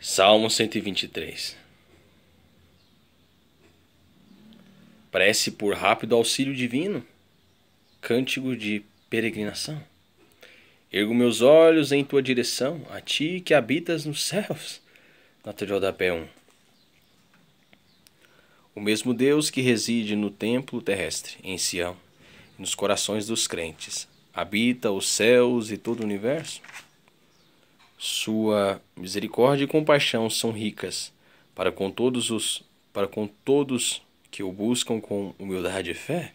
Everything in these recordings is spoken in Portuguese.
Salmo 123 Prece por rápido auxílio divino, Cântico de peregrinação. Ergo meus olhos em tua direção, a ti que habitas nos céus. Natural da Pé 1. O mesmo Deus que reside no templo terrestre, em Sião, nos corações dos crentes, habita os céus e todo o universo sua misericórdia e compaixão são ricas para com todos os para com todos que o buscam com humildade e fé.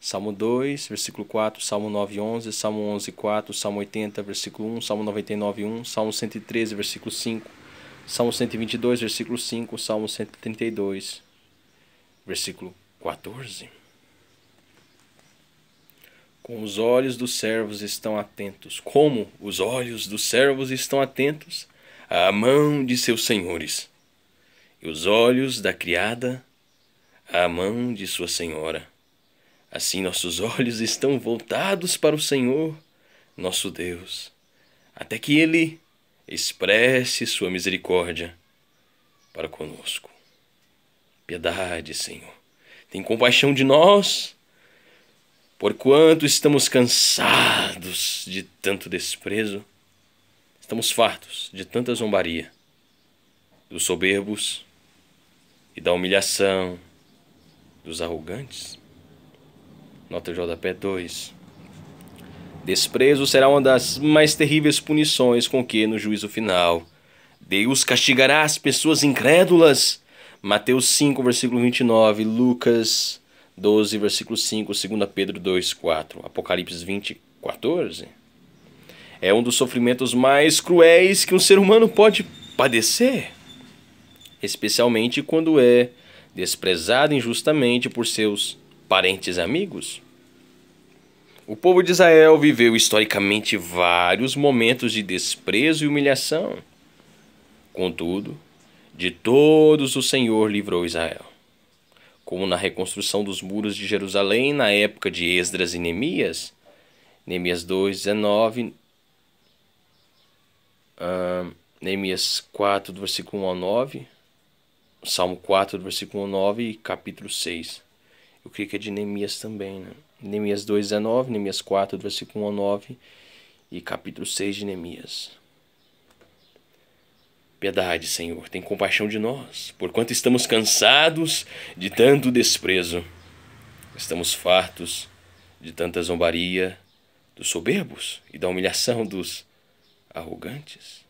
Salmo 2, versículo 4, Salmo 9, 11, Salmo 11, 4, Salmo 80, versículo 1, Salmo 99, 1, Salmo 113, versículo 5, Salmo 122, versículo 5, Salmo 132, versículo 14. Com os olhos dos servos estão atentos, como os olhos dos servos estão atentos à mão de seus senhores, e os olhos da criada à mão de sua senhora. Assim nossos olhos estão voltados para o Senhor, nosso Deus, até que Ele expresse sua misericórdia para conosco. Piedade, Senhor. Tem compaixão de nós Porquanto estamos cansados de tanto desprezo, estamos fartos de tanta zombaria, dos soberbos e da humilhação dos arrogantes. Nota JP 2. Desprezo será uma das mais terríveis punições com que, no juízo final, Deus castigará as pessoas incrédulas. Mateus 5, versículo 29, Lucas 12, versículo 5, 2 Pedro 2, 4, Apocalipse 20, 14. É um dos sofrimentos mais cruéis que um ser humano pode padecer, especialmente quando é desprezado injustamente por seus parentes amigos. O povo de Israel viveu historicamente vários momentos de desprezo e humilhação. Contudo, de todos o Senhor livrou Israel como na reconstrução dos muros de Jerusalém na época de Esdras e Neemias, Neemias 2:19, uh, ah, Neemias 4 do versículo 1 ao 9, Salmo 4 do versículo 1 9 e capítulo 6. Eu creio que é de Neemias também, né? Neemias 2, 19, Neemias 4 do versículo 1 ao 9 e capítulo 6 de Neemias piedade, Senhor, tem compaixão de nós, porquanto estamos cansados de tanto desprezo. Estamos fartos de tanta zombaria dos soberbos e da humilhação dos arrogantes.